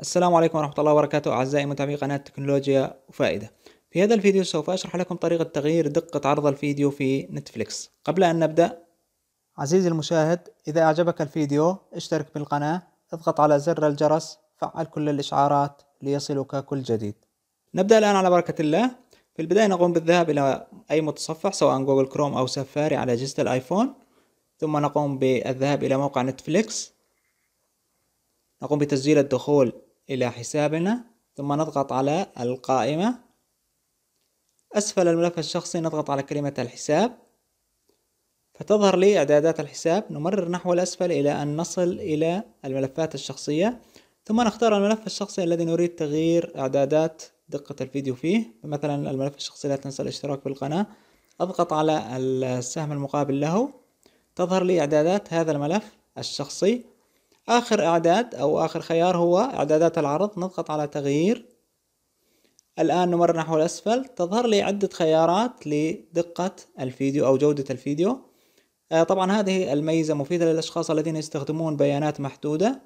السلام عليكم ورحمة الله وبركاته أعزائي متابعي قناة تكنولوجيا وفائدة في هذا الفيديو سوف أشرح لكم طريقة تغيير دقة عرض الفيديو في نتفليكس قبل أن نبدأ عزيزي المشاهد إذا أعجبك الفيديو اشترك بالقناة اضغط على زر الجرس فعل كل الإشعارات ليصلك كل جديد نبدأ الآن على بركة الله في البداية نقوم بالذهاب إلى أي متصفح سواء جوجل كروم أو سفاري على أجهزة الآيفون ثم نقوم بالذهاب إلى موقع نتفليكس نقوم بتسجيل الدخول إلى حسابنا ثم نضغط على القائمة أسفل الملف الشخصي نضغط على كلمة الحساب فتظهر لي إعدادات الحساب نمرر نحو الأسفل إلى أن نصل إلى الملفات الشخصية ثم نختار الملف الشخصي الذي نريد تغيير إعدادات دقة الفيديو فيه فمثلا الملف الشخصي لا تنسى الاشتراك بالقناة أضغط على السهم المقابل له تظهر لي إعدادات هذا الملف الشخصي آخر إعداد أو آخر خيار هو إعدادات العرض نضغط على تغيير الآن نمر نحو الأسفل تظهر لي عدة خيارات لدقة الفيديو أو جودة الفيديو آه، طبعا هذه الميزة مفيدة للأشخاص الذين يستخدمون بيانات محدودة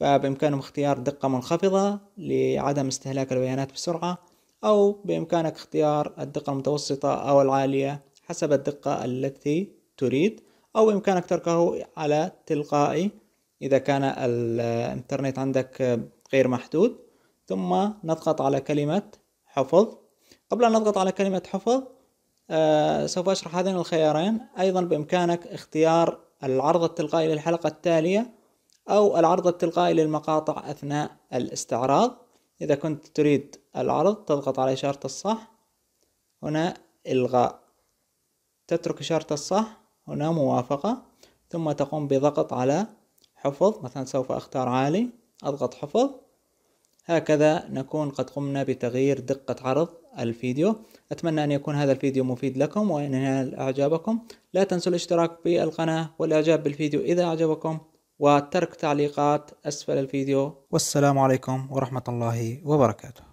فبإمكانهم اختيار دقة منخفضة لعدم استهلاك البيانات بسرعة أو بإمكانك اختيار الدقة المتوسطة أو العالية حسب الدقة التي تريد أو بإمكانك تركه على تلقائي إذا كان الإنترنت عندك غير محدود ثم نضغط على كلمة حفظ قبل أن نضغط على كلمة حفظ آه سوف أشرح هذين الخيارين أيضا بإمكانك اختيار العرض التلقائي للحلقة التالية أو العرض التلقائي للمقاطع أثناء الاستعراض إذا كنت تريد العرض تضغط على إشارة الصح هنا إلغاء تترك إشارة الصح هنا موافقة ثم تقوم بضغط على حفظ مثلا سوف أختار عالي أضغط حفظ هكذا نكون قد قمنا بتغيير دقة عرض الفيديو أتمنى أن يكون هذا الفيديو مفيد لكم وأن ينال إعجابكم لا تنسوا الاشتراك بالقناة والإعجاب بالفيديو إذا أعجبكم وترك تعليقات أسفل الفيديو والسلام عليكم ورحمة الله وبركاته